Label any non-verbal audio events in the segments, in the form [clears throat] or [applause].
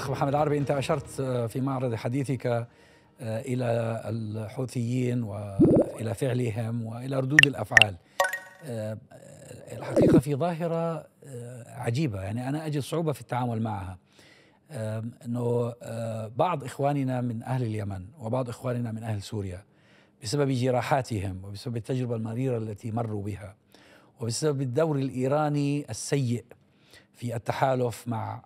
أخ محمد العربي أنت أشرت آه، في معرض حديثك آه، إلى الحوثيين وإلى فعلهم وإلى ردود الأفعال آه، الحقيقة في ظاهرة عجيبة يعني أنا أجد صعوبة في التعامل معها أنه بعض إخواننا من أهل اليمن وبعض إخواننا من أهل سوريا بسبب جراحاتهم وبسبب التجربة المريرة التي مروا بها وبسبب الدور الإيراني السيء في التحالف مع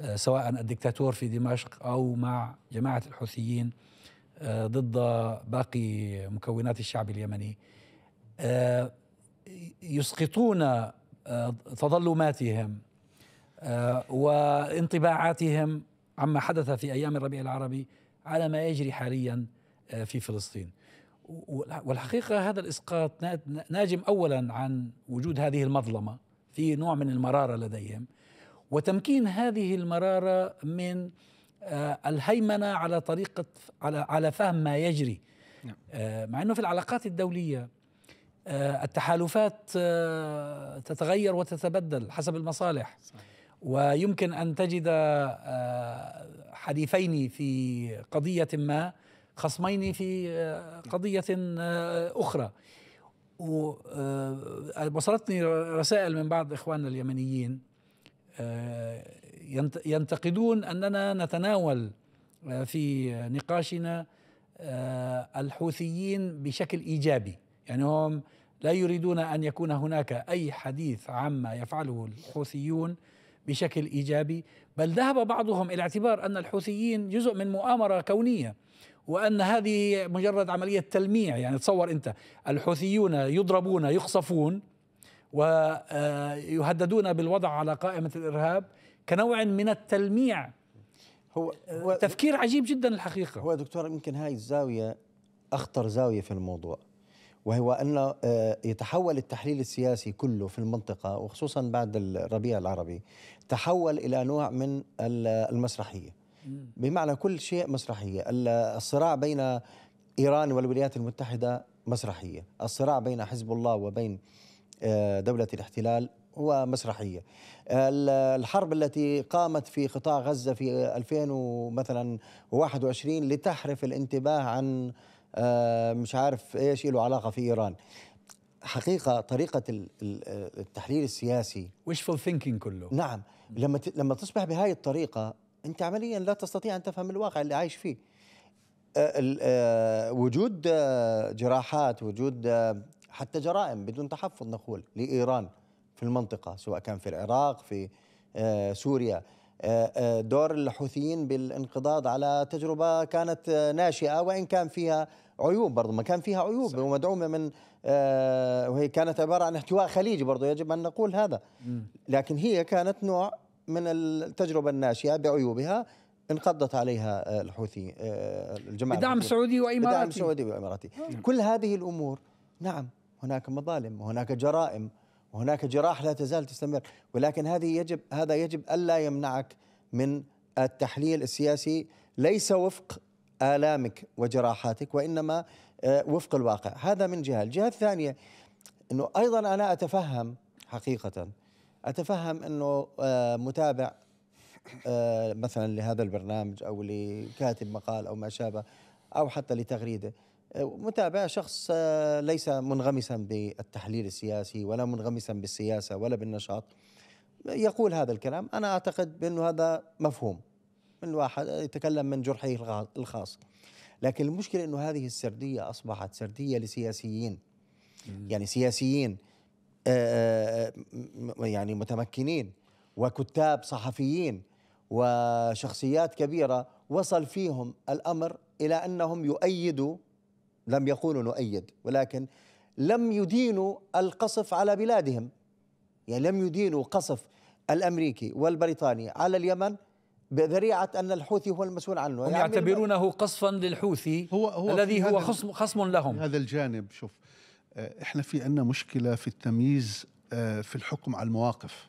آه، سواء الدكتاتور في دمشق أو مع جماعة الحوثيين آه، ضد باقي مكونات الشعب اليمني آه، يسقطون تظلماتهم وانطباعاتهم عما حدث في ايام الربيع العربي على ما يجري حاليا في فلسطين والحقيقه هذا الاسقاط ناجم اولا عن وجود هذه المظلمه في نوع من المراره لديهم وتمكين هذه المرارة من آه، الهيمنة على طريقة على على فهم ما يجري نعم. آه، مع أنه في العلاقات الدولية آه، التحالفات تتغير وتتبدل حسب المصالح ويمكن أن تجد حليفين في قضية ما خصمين في نعم. قضية أخرى وصلتني رسائل من بعض إخواننا اليمنيين آه، ينتقدون اننا نتناول آه، في نقاشنا آه، الحوثيين بشكل ايجابي يعني هم لا يريدون ان يكون هناك اي حديث عما يفعله الحوثيون بشكل ايجابي بل ذهب بعضهم الى اعتبار ان الحوثيين جزء من مؤامره كونيه وان هذه مجرد عمليه تلميع يعني تصور انت الحوثيون يضربون يقصفون ويهددون بالوضع على قائمة الإرهاب كنوع من التلميع هو, آه، هو تفكير عجيب جدا الحقيقة هو دكتور يمكن هاي الزاوية أخطر زاوية في الموضوع وهو أن آه، يتحول التحليل السياسي كله في المنطقة وخصوصا بعد الربيع العربي تحول إلى نوع من المسرحية بمعنى كل شيء مسرحية الصراع بين إيران والولايات المتحدة مسرحية الصراع بين حزب الله وبين آه، دولة الاحتلال ومسرحية الحرب التي قامت في قطاع غزة في 2000 مثلا 21 لتحرف الانتباه عن آه، مش عارف ايش له علاقة في ايران حقيقة طريقة التحليل السياسي wishful thinking كله نعم لما لما تصبح بهاي الطريقة أنت عمليا لا تستطيع أن تفهم الواقع اللي عايش فيه آه، وجود جراحات وجود حتى جرائم بدون تحفظ نقول لإيران في المنطقة سواء كان في العراق في آه، سوريا آه، آه، دور الحوثيين بالانقضاض على تجربة كانت ناشئة وإن كان فيها عيوب برضو ما كان فيها عيوب صحيح. ومدعومة من وهي كانت عبارة عن احتواء خليجي برضو يجب أن نقول هذا لكن هي كانت نوع من التجربة الناشئة بعيوبها انقضت عليها الحوثي الجماعة بدعم سعودي وإماراتي بدعم سعودي وإماراتي كل هذه الأمور نعم هناك مظالم وهناك جرائم وهناك جراح لا تزال تستمر ولكن هذه يجب هذا يجب الا يمنعك من التحليل السياسي ليس وفق آلامك وجراحاتك وإنما آه، وفق الواقع هذا من جهة الجهة الثانية أنه أيضا أنا أتفهم حقيقة أتفهم أنه آه، متابع آه، مثلا لهذا البرنامج أو لكاتب مقال أو ما شابه أو حتى لتغريدة متابع شخص آه، ليس منغمسا بالتحليل السياسي ولا منغمسا بالسياسه ولا بالنشاط يقول هذا الكلام انا اعتقد بانه هذا مفهوم من واحد يتكلم من جرحه الخاص لكن المشكله انه هذه السرديه اصبحت سرديه لسياسيين يعني سياسيين آه، آه، يعني متمكنين وكتاب صحفيين وشخصيات كبيره وصل فيهم الامر الى انهم يؤيدوا لم يقولوا نؤيد ولكن لم يدينوا القصف على بلادهم يعني لم يدينوا قصف الامريكي والبريطاني على اليمن بذريعه ان الحوثي هو المسؤول عنه هم يعني يعتبرونه قصفا للحوثي هو هو الذي هو خصم خصم لهم هذا الجانب شوف آه، احنا في عندنا مشكله في التمييز آه، في الحكم على المواقف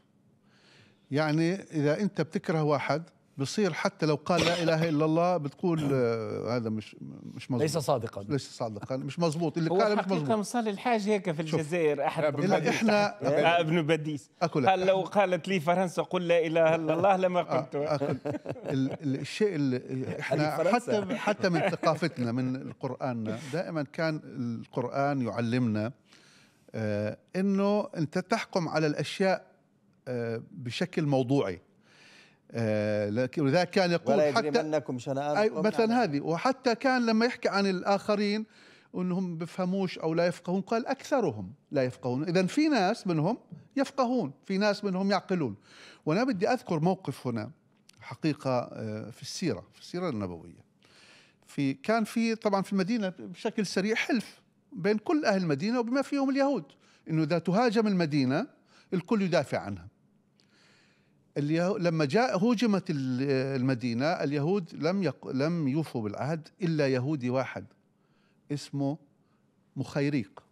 يعني اذا انت بتكره واحد بصير حتى لو قال لا اله الا الله بتقول آه، هذا مش مش مزبوط ليس صادقا ليس صادقا مش مزبوط اللي قال مش مزبوط مصلي الحاج هيك في الجزائر احد ابن احنا إيه. ابن بديس قال هل لو قالت لي فرنسا قل لا اله الا الله لما قلت آه، الشيء اللي احنا حتى حتى من ثقافتنا من قراننا دائما كان القران يعلمنا آه، انه انت تحكم على الاشياء بشكل موضوعي آه، ولذلك كان يقول ولا حتى شنآن مثلا هذه وحتى كان لما يحكي عن الآخرين انهم بفهموش او لا يفقهون قال اكثرهم لا يفقهون اذا في ناس منهم يفقهون في ناس منهم يعقلون وانا بدي اذكر موقف هنا حقيقه آه، في السيره في السيره النبويه في كان في طبعا في المدينه بشكل سريع حلف بين كل اهل المدينه وبما فيهم اليهود انه اذا تهاجم المدينه الكل يدافع عنها اليهو... لما جاء هوجمت المدينه اليهود لم يق... لم يوفوا بالعهد الا يهودي واحد اسمه مخيريق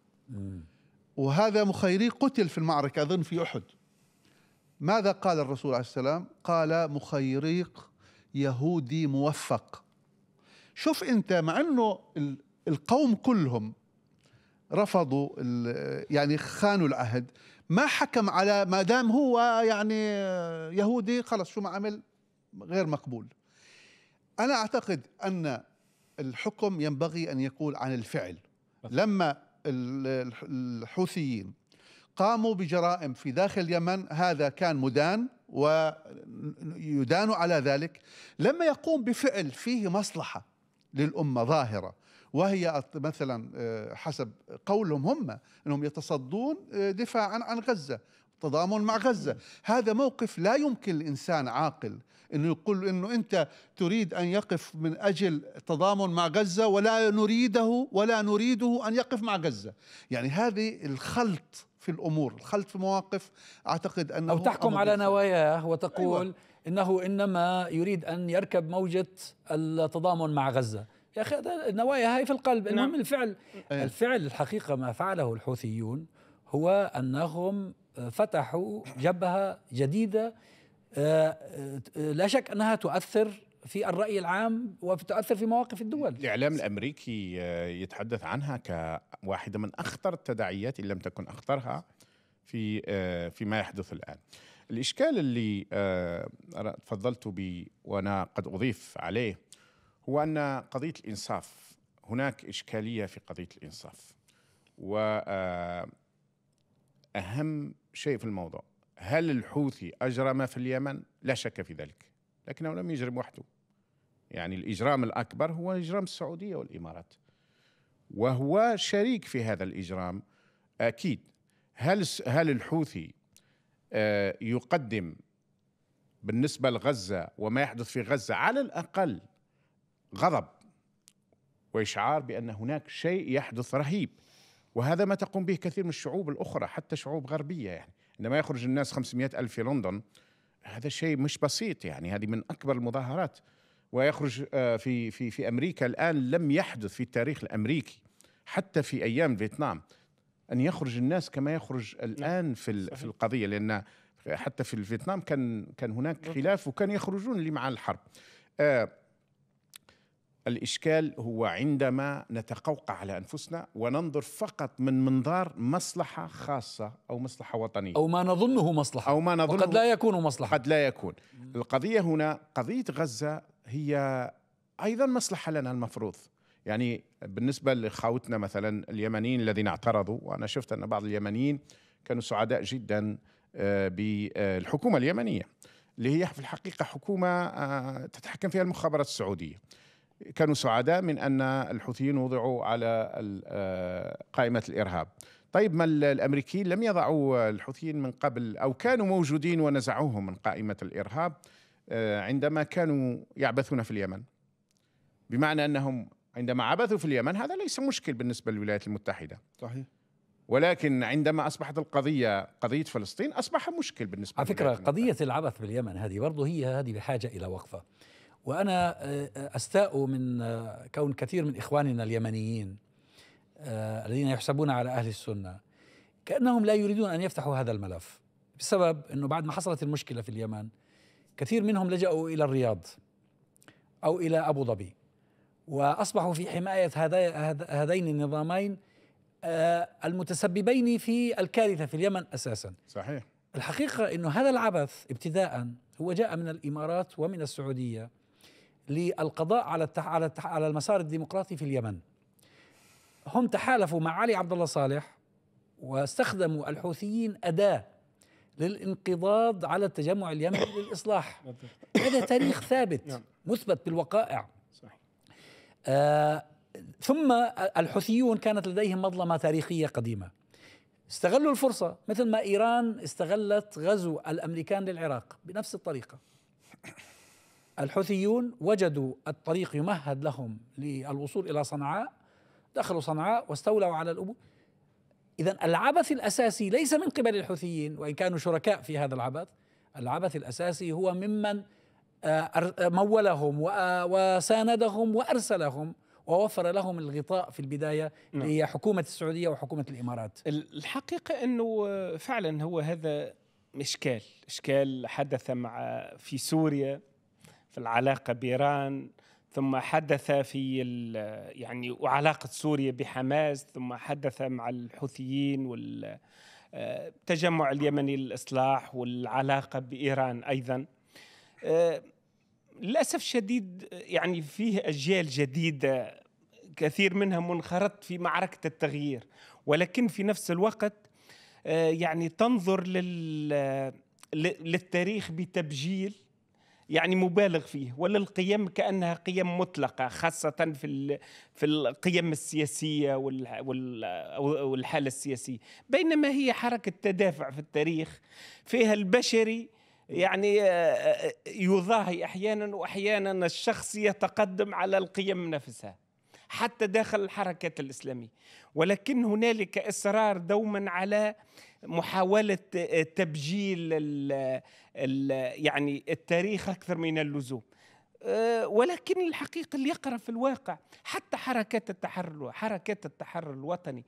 وهذا مخيريق قتل في المعركه اظن في احد ماذا قال الرسول عليه السلام قال مخيريق يهودي موفق شوف انت مع انه القوم كلهم رفضوا يعني خانوا العهد ما حكم على ما دام هو يعني يهودي خلص شو ما عمل غير مقبول انا اعتقد ان الحكم ينبغي ان يقول عن الفعل لما الحوثيين قاموا بجرائم في داخل اليمن هذا كان مدان ويدان على ذلك لما يقوم بفعل فيه مصلحه للامه ظاهره وهي مثلا آه، حسب قولهم هم انهم يتصدون آه، دفاعا عن غزه تضامن مع غزه، هذا موقف لا يمكن لانسان عاقل انه يقول انه انت تريد ان يقف من اجل تضامن مع غزه ولا نريده ولا نريده ان يقف مع غزه، يعني هذه الخلط في الامور، الخلط في مواقف اعتقد انه او تحكم على نواياه وتقول أيوة. انه انما يريد ان يركب موجه التضامن مع غزه. يا اخي النوايا هاي في القلب المهم نعم. الفعل إيه. الفعل الحقيقه ما فعله الحوثيون هو انهم فتحوا جبهه جديده آه، آه، لا شك انها تؤثر في الرأي العام وتؤثر في مواقف الدول الإعلام الأمريكي آه، يتحدث عنها كواحدة من أخطر التداعيات إن لم تكن أخطرها في فيما يحدث الآن الإشكال اللي تفضلت به وأنا قد أضيف عليه هو أن قضية الإنصاف هناك إشكالية في قضية الإنصاف وأهم آه، شيء في الموضوع هل الحوثي أجرم في اليمن؟ لا شك في ذلك لكنه لم يجرم وحده يعني الإجرام الأكبر هو إجرام السعودية والإمارات وهو شريك في هذا الإجرام أكيد هل هل الحوثي آه، يقدم بالنسبة لغزة وما يحدث في غزة على الأقل غضب وإشعار بأن هناك شيء يحدث رهيب وهذا ما تقوم به كثير من الشعوب الأخرى حتى شعوب غربية يعني عندما يخرج الناس 500 ألف في لندن هذا شيء مش بسيط يعني هذه من أكبر المظاهرات ويخرج آه، في في في امريكا الان لم يحدث في التاريخ الامريكي حتى في ايام فيتنام ان يخرج الناس كما يخرج الان نعم، في في القضيه لان حتى في فيتنام كان كان هناك خلاف وكان يخرجون اللي مع الحرب آه الإشكال هو عندما نتقوقع على أنفسنا وننظر فقط من منظار مصلحة خاصة أو مصلحة وطنيه أو ما نظنه مصلحة أو ما نظنه وقد لا يكون مصلحة قد لا يكون القضية هنا قضية غزة هي أيضا مصلحة لنا المفروض يعني بالنسبة لخاوتنا مثلا اليمنيين الذين اعترضوا وأنا شفت أن بعض اليمنيين كانوا سعداء جدا آه، بالحكومة اليمنية اللي هي في الحقيقة حكومة آه، تتحكم فيها المخابرات السعودية كانوا سعداء من أن الحوثيين وضعوا على آه، قائمة الإرهاب طيب ما الأمريكيين لم يضعوا الحوثيين من قبل أو كانوا موجودين ونزعوهم من قائمة الإرهاب آه، عندما كانوا يعبثون في اليمن بمعنى أنهم عندما عبثوا في اليمن هذا ليس مشكل بالنسبة للولايات المتحدة صحيح ولكن عندما اصبحت القضيه قضيه فلسطين اصبح مشكل بالنسبه على فكره قضيه العبث باليمن هذه برضه هي هذه بحاجه الى وقفه وأنا آه، آه، أستاء من آه، كون كثير من إخواننا اليمنيين الذين يحسبون على أهل السنة كأنهم لا يريدون أن يفتحوا هذا الملف بسبب أنه بعد ما حصلت المشكلة في اليمن كثير منهم لجأوا إلى الرياض أو إلى أبو ظبي وأصبحوا في حماية هذين النظامين المتسببين في الكارثة في اليمن أساسا صحيح الحقيقة أنه هذا العبث ابتداء هو جاء من الإمارات ومن السعودية للقضاء على التح... على التح... على المسار الديمقراطي في اليمن هم تحالفوا مع علي عبد الله صالح واستخدموا الحوثيين أداة للانقضاض على التجمع اليمني [coughs] للإصلاح نعم. هذا تاريخ [coughs] ثابت نعم. مثبت بالوقائع آه ثم الحوثيون كانت لديهم مظلمة تاريخية قديمة استغلوا الفرصة مثل ما إيران استغلت غزو الأمريكان للعراق بنفس الطريقة الحوثيون وجدوا الطريق يمهد لهم للوصول إلى صنعاء دخلوا صنعاء واستولوا على الأبو إذا العبث الأساسي ليس من قبل الحوثيين وإن كانوا شركاء في هذا العبث العبث الأساسي هو ممن آه، مولهم آه، وساندهم وأرسلهم ووفر لهم الغطاء في البدايه نعم. هي حكومه السعوديه وحكومه الامارات الحقيقه انه فعلا هو هذا اشكال اشكال حدث مع في سوريا العلاقه بايران ثم حدث في يعني وعلاقه سوريا بحماس ثم حدث مع الحوثيين وال آه، اليمني للاصلاح والعلاقه بايران ايضا آه، للاسف الشديد يعني فيه اجيال جديده كثير منها منخرط في معركه التغيير ولكن في نفس الوقت آه، يعني تنظر لل للتاريخ بتبجيل يعني مبالغ فيه ولا القيم كانها قيم مطلقه خاصه في في القيم السياسيه والحاله السياسيه بينما هي حركه تدافع في التاريخ فيها البشري يعني آه، آه، يضاهي احيانا واحيانا الشخص يتقدم على القيم نفسها حتى داخل الحركات الاسلاميه ولكن هنالك اصرار دوما على محاوله تبجيل ال ال يعني التاريخ اكثر من اللزوم أه، ولكن الحقيقه اللي يقرا في الواقع حتى حركات التحرر حركات التحرر الوطني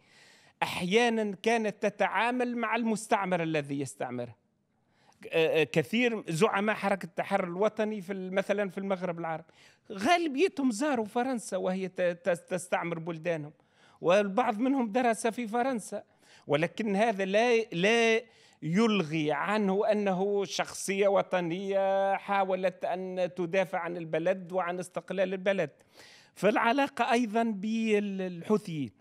احيانا كانت تتعامل مع المستعمر الذي يستعمره أه، أه، كثير زعماء حركة التحرر الوطني في مثلا في المغرب العربي غالبيتهم زاروا فرنسا وهي تستعمر بلدانهم والبعض منهم درس في فرنسا ولكن هذا لا لا يلغي عنه انه شخصيه وطنيه حاولت ان تدافع عن البلد وعن استقلال البلد في العلاقه ايضا بالحوثيين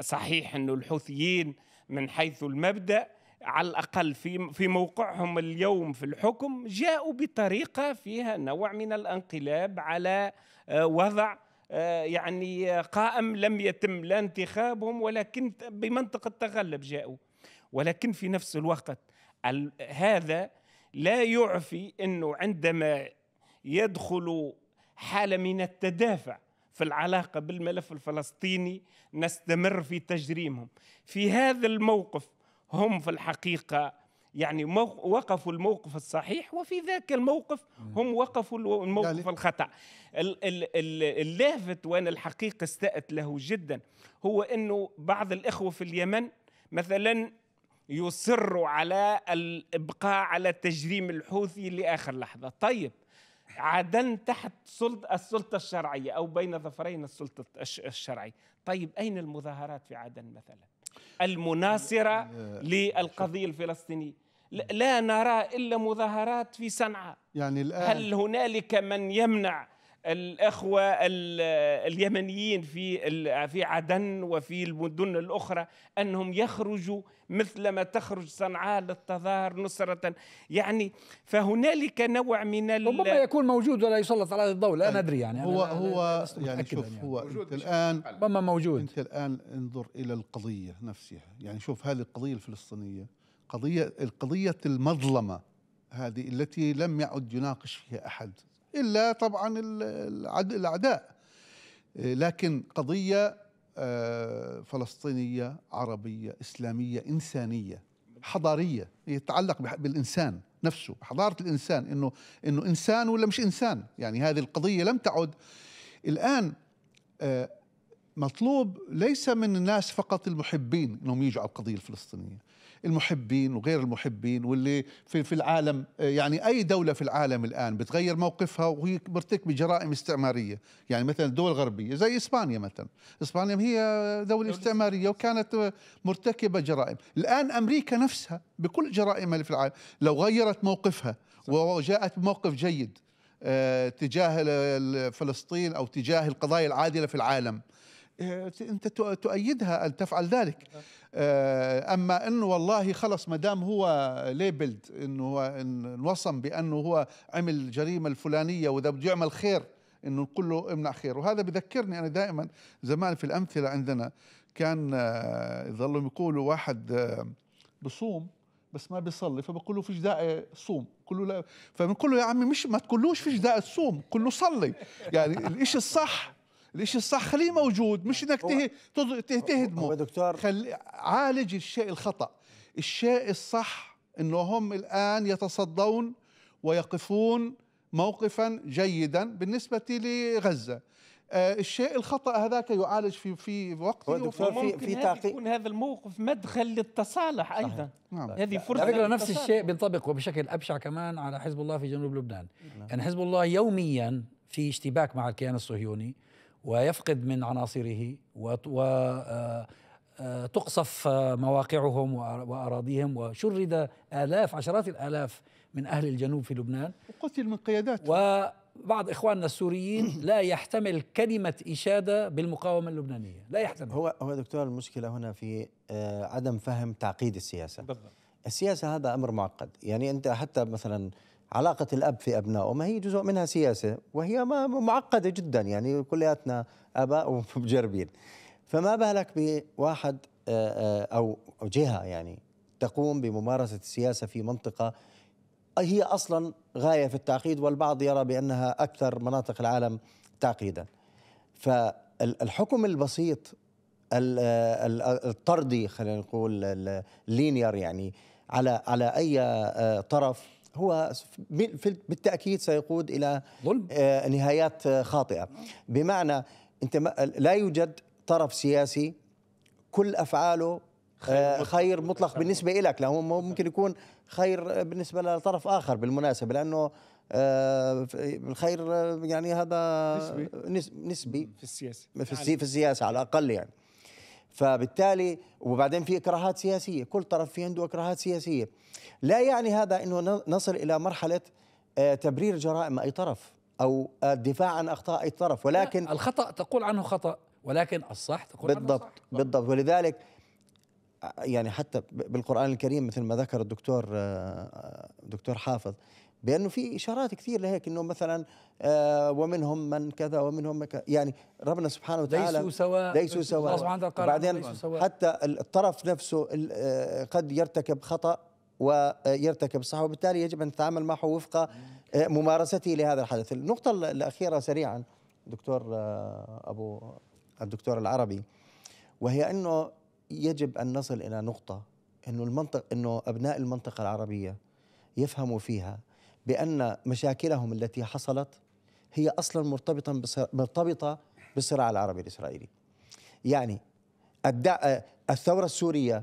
صحيح انه الحوثيين من حيث المبدا على الاقل في في موقعهم اليوم في الحكم جاءوا بطريقه فيها نوع من الانقلاب على آه، وضع آه، يعني قائم لم يتم لا انتخابهم ولكن بمنطق التغلب جاءوا ولكن في نفس الوقت هذا لا يعفي انه عندما يدخل حاله من التدافع في العلاقه بالملف الفلسطيني نستمر في تجريمهم في هذا الموقف هم في الحقيقه يعني وقفوا الموقف الصحيح وفي ذاك الموقف هم وقفوا الموقف يعني الخطا اللافت وانا الحقيقه استأت له جدا هو انه بعض الاخوه في اليمن مثلا يصروا على الابقاء على تجريم الحوثي لاخر لحظه طيب عدن تحت سلطة السلطة الشرعية أو بين ظفرين السلطة الشرعية طيب أين المظاهرات في عدن مثلا المناصرة للقضية الفلسطينية لا نرى إلا مظاهرات في صنعاء يعني الآن هل هنالك من يمنع الاخوه اليمنيين في في عدن وفي المدن الاخرى انهم يخرجوا مثلما تخرج صنعاء للتظاهر نصرة يعني فهنالك نوع من ربما يكون موجود ولا يسلط على الضوء لا ندري يعني هو أنا هو يعني شوف يعني. هو انت الان ربما موجود انت الان انظر الى القضية نفسها يعني شوف هذه القضية الفلسطينية قضية القضية المظلمة هذه التي لم يعد يناقش فيها احد إلا طبعا الأعداء آه، لكن قضية آه، فلسطينية عربية إسلامية إنسانية حضارية يتعلق بالإنسان نفسه حضارة الإنسان إنه إنه إنسان ولا مش إنسان يعني هذه القضية لم تعد الآن آه، مطلوب ليس من الناس فقط المحبين انهم يجوا على القضيه الفلسطينيه المحبين وغير المحبين واللي في, في العالم يعني أي دولة في العالم الآن بتغير موقفها وهي مرتكبة جرائم استعمارية يعني مثلا الدول الغربية زي إسبانيا مثلا إسبانيا هي دولة استعمارية وكانت مرتكبة جرائم الآن أمريكا نفسها بكل جرائمها اللي في العالم لو غيرت موقفها وجاءت بموقف جيد آه، تجاه فلسطين او تجاه القضايا العادله في العالم آه، انت تؤيدها ان تفعل ذلك آه، اما انه والله خلص ما دام هو ليبلد انه هو انوصم بانه هو عمل الجريمه الفلانيه واذا بده يعمل خير انه نقول له امنع خير وهذا بذكرني انا دائما زمان في الامثله عندنا كان آه، يظلوا يقولوا واحد بصوم بس ما بيصلي فبقول له فيش داعي صوم كله لا فبنقول له يا عمي مش ما تقولوش فيش داعي تصوم قول له صلي يعني الإشي الصح الشيء الصح خليه موجود مش انك تهدمه دكتور خل... عالج الشيء الخطا الشيء الصح انه هم الان يتصدون ويقفون موقفا جيدا بالنسبه لغزه آه الشيء الخطا هذاك يعالج في في وقته دكتور في في يكون هذا الموقف مدخل للتصالح ايضا نعم. هذه فرصه على فكره نفس الشيء بينطبق وبشكل ابشع كمان على حزب الله في جنوب لبنان نعم. يعني حزب الله يوميا في اشتباك مع الكيان الصهيوني ويفقد من عناصره وتقصف آه، آه، مواقعهم وأراضيهم وشرد آلاف عشرات الآلاف من أهل الجنوب في لبنان وقتل من قيادات وبعض إخواننا السوريين [clears throat] لا يحتمل كلمة إشادة بالمقاومة اللبنانية لا يحتمل هو هو دكتور المشكلة هنا في آه، عدم فهم تعقيد السياسة بالضبط السياسة هذا أمر معقد يعني أنت حتى مثلا علاقة الأب في أبنائه ما هي جزء منها سياسة وهي ما معقدة جدا يعني كلياتنا أباء ومجربين فما بالك بواحد آه، آه، أو جهة يعني تقوم بممارسة السياسة في منطقة هي أصلا غاية في التعقيد والبعض يرى بأنها أكثر مناطق العالم تعقيدا فالحكم البسيط آه، الطردي خلينا نقول لينير يعني على على اي طرف هو بالتاكيد سيقود الى ظلم. آه، نهايات آه، خاطئه بمعنى انت آه، لا يوجد طرف سياسي كل افعاله خير, خير مطلق بالنسبه لك لانه ممكن يكون خير بالنسبه لطرف اخر بالمناسبه لانه الخير يعني هذا نسبي نسبي في السياسه في, في السياسه على الاقل يعني فبالتالي وبعدين في اكراهات سياسيه كل طرف في عنده اكراهات سياسيه لا يعني هذا انه نصل الى مرحله آه، تبرير جرائم اي طرف او الدفاع آه، عن اخطاء اي طرف ولكن الخطا تقول عنه خطا ولكن الصح تقول بالضبط عنه صح بالضبط ولذلك آه، يعني حتى بالقران الكريم مثل ما ذكر الدكتور دكتور حافظ بانه في اشارات كثير لهيك انه مثلا آه، ومنهم من كذا ومنهم من كذا يعني ربنا سبحانه وتعالى ليسوا سواء ليسوا سواء الله بعدين حتى الطرف نفسه آه، قد يرتكب خطا ويرتكب آه، صح وبالتالي يجب ان نتعامل معه وفق ممارسته لهذا الحدث النقطه الاخيره سريعا دكتور ابو الدكتور العربي وهي انه يجب ان نصل الى نقطه انه المنطق انه ابناء المنطقه العربيه يفهموا فيها بأن مشاكلهم التي حصلت هي أصلا مرتبطة مرتبطة بالصراع العربي الإسرائيلي يعني الثورة السورية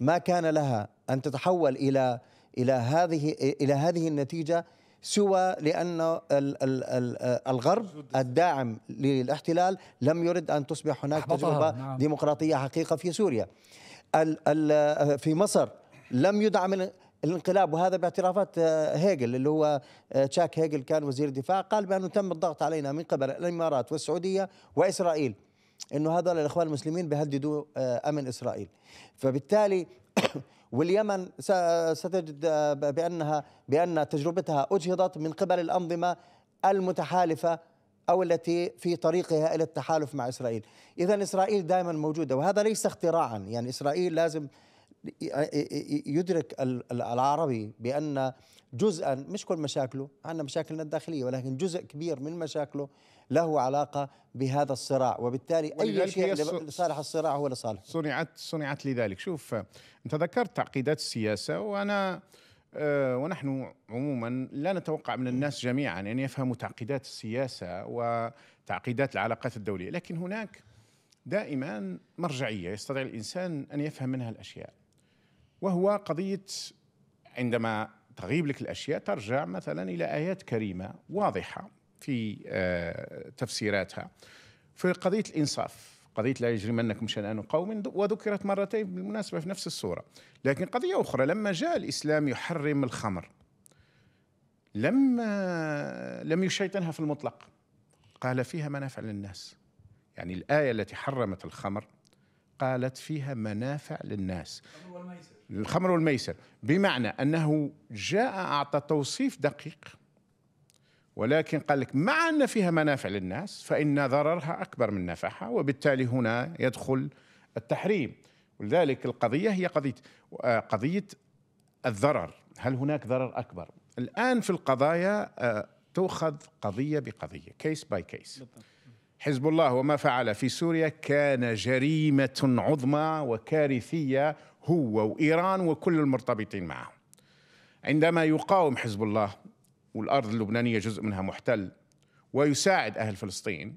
ما كان لها أن تتحول إلى إلى هذه إلى هذه النتيجة سوى لأن الغرب الداعم للاحتلال لم يرد أن تصبح هناك تجربة نعم. ديمقراطية حقيقة في سوريا في مصر لم يدعم الانقلاب وهذا باعترافات آه، هيجل اللي هو آه، تشاك هيجل كان وزير دفاع قال بانه تم الضغط علينا من قبل الامارات والسعوديه واسرائيل انه هذول الاخوان المسلمين بيهددوا آه، امن اسرائيل فبالتالي [coughs] واليمن ستجد بانها بان تجربتها اجهضت من قبل الانظمه المتحالفه او التي في طريقها الى التحالف مع اسرائيل، اذا اسرائيل دائما موجوده وهذا ليس اختراعا، يعني اسرائيل لازم يدرك العربي بأن جزءا مش كل مشاكله عندنا مشاكلنا الداخلية ولكن جزء كبير من مشاكله له علاقة بهذا الصراع وبالتالي أي شيء لصالح الصراع هو لصالح صنعت صنعت لذلك شوف أنت ذكرت تعقيدات السياسة وأنا آه، ونحن عموما لا نتوقع من الناس جميعا أن يفهموا تعقيدات السياسة وتعقيدات العلاقات الدولية لكن هناك دائما مرجعية يستطيع الإنسان أن يفهم منها الأشياء وهو قضية عندما تغيب لك الأشياء ترجع مثلا إلى آيات كريمة واضحة في آه، تفسيراتها في قضية الإنصاف قضية لا يجرمنكم شنآن قوم وذكرت مرتين بالمناسبة في نفس السورة لكن قضية أخرى لما جاء الإسلام يحرم الخمر لم لم يشيطنها في المطلق قال فيها منافع للناس يعني الآية التي حرمت الخمر قالت فيها منافع للناس الخمر والميسر بمعنى أنه جاء أعطى توصيف دقيق ولكن قال لك مع أن فيها منافع للناس فإن ضررها أكبر من نفعها وبالتالي هنا يدخل التحريم ولذلك القضية هي قضية آه، قضية الضرر هل هناك ضرر أكبر الآن في القضايا آه، تؤخذ قضية بقضية كيس باي كيس بالضبط. حزب الله وما فعل في سوريا كان جريمة عظمى وكارثية هو وإيران وكل المرتبطين معه عندما يقاوم حزب الله والأرض اللبنانية جزء منها محتل ويساعد أهل فلسطين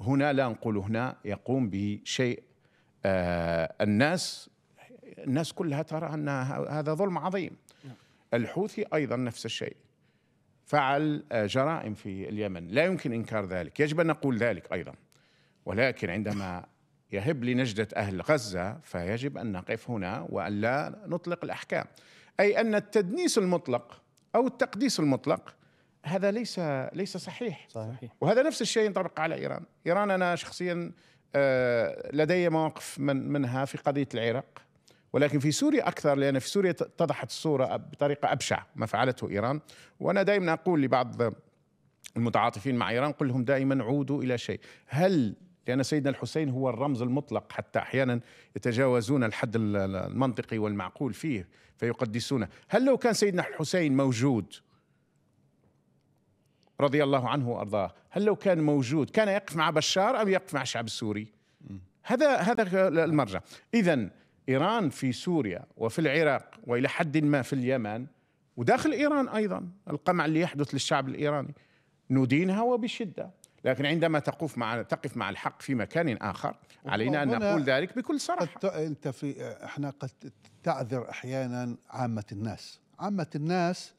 هنا لا نقول هنا يقوم بشيء آه الناس الناس كلها ترى أن هذا ظلم عظيم نعم. الحوثي أيضا نفس الشيء فعل آه، جرائم في اليمن لا يمكن إنكار ذلك يجب أن نقول ذلك أيضا ولكن عندما يهب لنجدة أهل غزة فيجب أن نقف هنا وأن لا نطلق الأحكام أي أن التدنيس المطلق أو التقديس المطلق هذا ليس ليس صحيح صحيح وهذا نفس الشيء ينطبق على إيران إيران أنا شخصيا آه، لدي مواقف من منها في قضية العراق ولكن في سوريا أكثر لأن في سوريا اتضحت الصورة بطريقة أبشع ما فعلته إيران وأنا دائما أقول لبعض المتعاطفين مع إيران قل لهم دائما عودوا إلى شيء هل لأن سيدنا الحسين هو الرمز المطلق حتى أحيانا يتجاوزون الحد المنطقي والمعقول فيه فيقدسونه هل لو كان سيدنا الحسين موجود رضي الله عنه وأرضاه هل لو كان موجود كان يقف مع بشار أم يقف مع الشعب السوري هذا هذا المرجع إذا إيران في سوريا وفي العراق وإلى حد ما في اليمن وداخل إيران أيضا القمع اللي يحدث للشعب الإيراني ندينها وبشدة لكن عندما تقف مع تقف مع الحق في مكان آخر علينا أن نقول ذلك بكل صراحة أنت في احنا قد تعذر أحيانا عامة الناس عامة الناس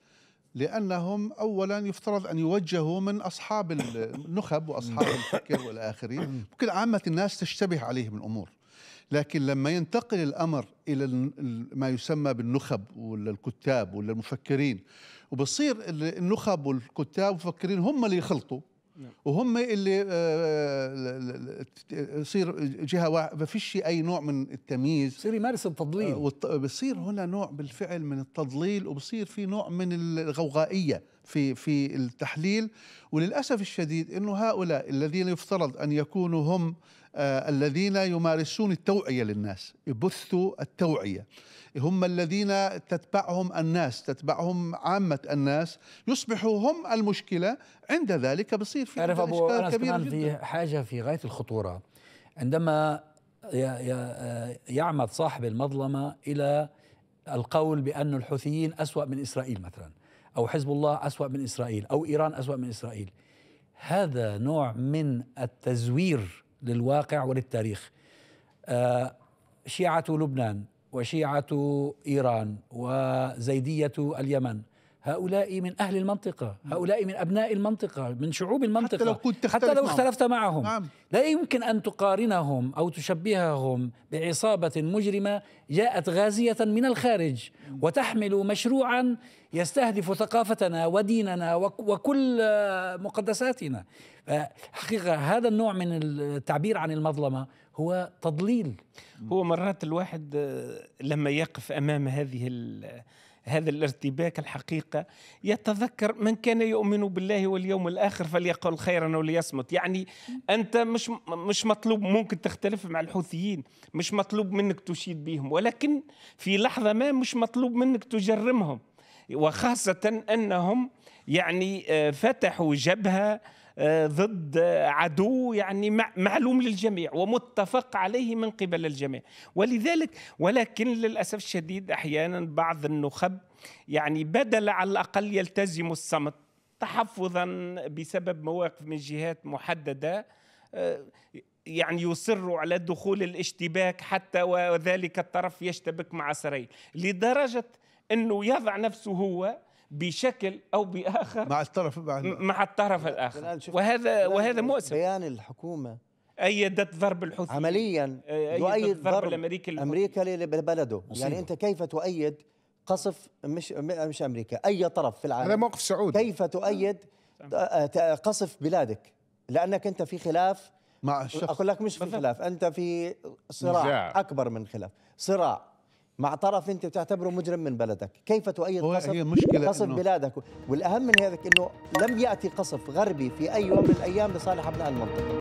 لأنهم أولا يفترض أن يوجهوا من أصحاب النخب وأصحاب الفكر والآخرين ممكن [coughs] عامة الناس تشتبه عليهم الأمور لكن لما ينتقل الأمر إلى ما يسمى بالنخب ولا الكتاب ولا المفكرين وبصير النخب والكتاب والمفكرين هم اللي يخلطوا نعم. وهم اللي يصير آه، جهه واحده ما فيش اي نوع من التمييز بصير يمارس التضليل آه، بصير هنا نوع بالفعل من التضليل وبصير في نوع من الغوغائيه في في التحليل وللاسف الشديد انه هؤلاء الذين يفترض ان يكونوا هم آه، الذين يمارسون التوعية للناس يبثوا التوعية هم الذين تتبعهم الناس تتبعهم عامة الناس يصبحوا هم المشكلة عند ذلك بصير في أعرف أبو أنا كبير جدا. في حاجة في غاية الخطورة عندما آه، يعمد صاحب المظلمة إلى القول بأن الحوثيين أسوأ من إسرائيل مثلا أو حزب الله أسوأ من إسرائيل أو إيران أسوأ من إسرائيل هذا نوع من التزوير للواقع وللتاريخ آه، شيعة لبنان وشيعة إيران وزيدية اليمن هؤلاء من أهل المنطقة هؤلاء من أبناء المنطقة من شعوب المنطقة حتى لو, كنت حتى لو اختلفت معهم نعم. لا يمكن أن تقارنهم أو تشبههم بعصابة مجرمة جاءت غازية من الخارج وتحمل مشروعا يستهدف ثقافتنا وديننا وكل مقدساتنا حقيقة هذا النوع من التعبير عن المظلمة هو تضليل هو مرات الواحد لما يقف أمام هذه هذا الارتباك الحقيقة يتذكر من كان يؤمن بالله واليوم الآخر فليقل خيرا وليصمت يعني أنت مش, مش مطلوب ممكن تختلف مع الحوثيين مش مطلوب منك تشيد بهم ولكن في لحظة ما مش مطلوب منك تجرمهم وخاصة أنهم يعني آه، فتحوا جبهة آه، ضد عدو يعني معلوم للجميع ومتفق عليه من قبل الجميع ولذلك ولكن للأسف الشديد أحيانا بعض النخب يعني بدل على الأقل يلتزم الصمت تحفظا بسبب مواقف من جهات محددة آه، يعني يصر على دخول الاشتباك حتى وذلك الطرف يشتبك مع اسرائيل لدرجه انه يضع نفسه هو بشكل او باخر مع الطرف مع, مع الطرف الاخر وهذا وهذا مؤسف بيان الحكومه ايدت ضرب الحوثي عمليا يؤيد ضرب الامريكي امريكا لبلده يعني انت كيف تؤيد قصف مش مش امريكا اي طرف في العالم هذا موقف سعودي كيف تؤيد قصف بلادك لانك انت في خلاف مع الشخص اقول لك مش في خلاف انت في صراع اكبر من خلاف صراع مع طرف انت بتعتبره مجرم من بلدك كيف تؤيد قصف هي مشكلة قصف إنه بلادك والاهم من هذا انه لم ياتي قصف غربي في اي يوم من الايام لصالح ابناء المنطقه